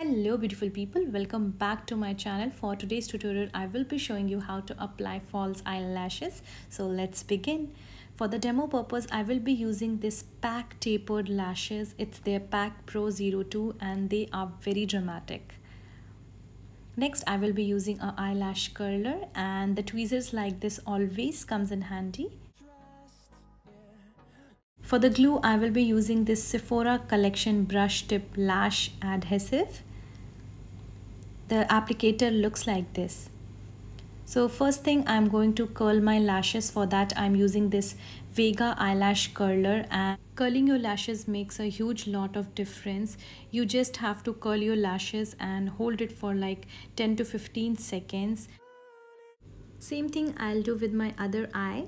hello beautiful people welcome back to my channel for today's tutorial i will be showing you how to apply false eyelashes so let's begin for the demo purpose i will be using this pack tapered lashes it's their pack pro 02 and they are very dramatic next i will be using a eyelash curler and the tweezers like this always comes in handy for the glue, I will be using this Sephora Collection Brush Tip Lash Adhesive. The applicator looks like this. So first thing, I'm going to curl my lashes. For that, I'm using this Vega eyelash curler and curling your lashes makes a huge lot of difference. You just have to curl your lashes and hold it for like 10 to 15 seconds. Same thing I'll do with my other eye.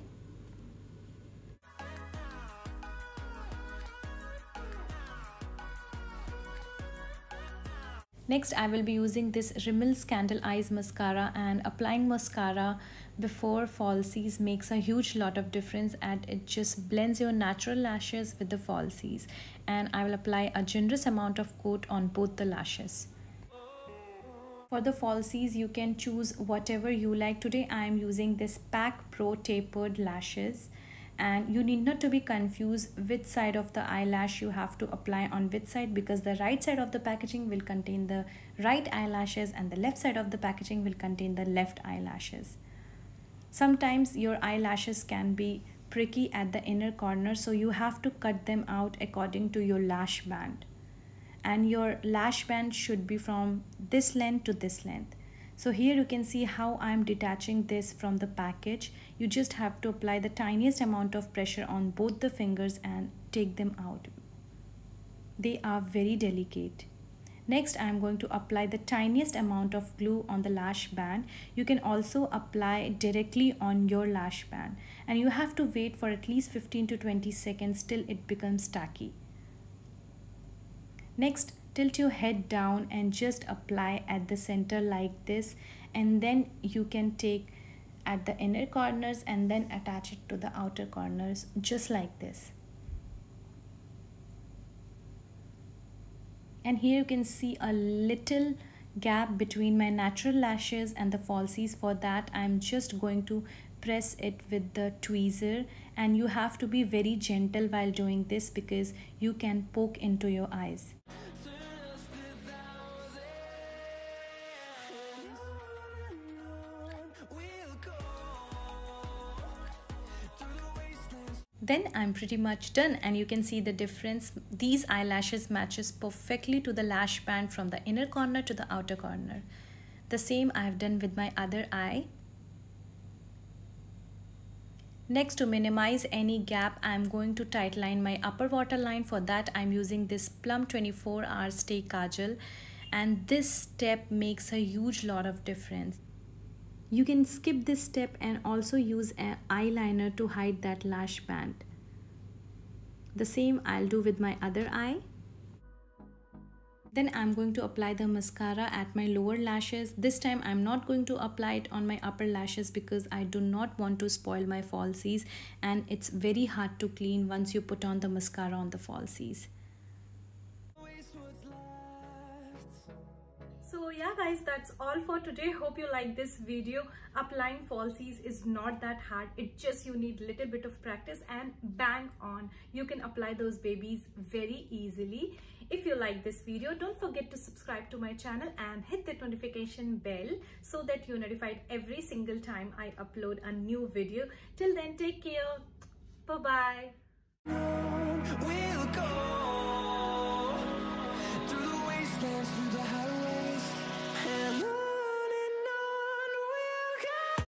Next, I will be using this Rimmel Candle Eyes Mascara and applying mascara before falsies makes a huge lot of difference and it just blends your natural lashes with the falsies. And I will apply a generous amount of coat on both the lashes. For the falsies, you can choose whatever you like. Today, I am using this Pack Pro Tapered Lashes and you need not to be confused which side of the eyelash you have to apply on which side because the right side of the packaging will contain the right eyelashes and the left side of the packaging will contain the left eyelashes. Sometimes your eyelashes can be pricky at the inner corner so you have to cut them out according to your lash band and your lash band should be from this length to this length so here you can see how I'm detaching this from the package. You just have to apply the tiniest amount of pressure on both the fingers and take them out. They are very delicate. Next, I'm going to apply the tiniest amount of glue on the lash band. You can also apply directly on your lash band. And you have to wait for at least 15 to 20 seconds till it becomes tacky. Next, tilt your head down and just apply at the center like this and then you can take at the inner corners and then attach it to the outer corners just like this and here you can see a little gap between my natural lashes and the falsies for that I'm just going to press it with the tweezer and you have to be very gentle while doing this because you can poke into your eyes then I'm pretty much done and you can see the difference these eyelashes matches perfectly to the lash band from the inner corner to the outer corner the same I've done with my other eye next to minimize any gap I'm going to tightline my upper waterline for that I'm using this plum 24 hour stay kajal and this step makes a huge lot of difference you can skip this step and also use an eyeliner to hide that lash band. The same I'll do with my other eye. Then I'm going to apply the mascara at my lower lashes. This time I'm not going to apply it on my upper lashes because I do not want to spoil my falsies and it's very hard to clean once you put on the mascara on the falsies. guys that's all for today hope you like this video applying falsies is not that hard it just you need little bit of practice and bang on you can apply those babies very easily if you like this video don't forget to subscribe to my channel and hit the notification bell so that you're notified every single time i upload a new video till then take care bye bye we'll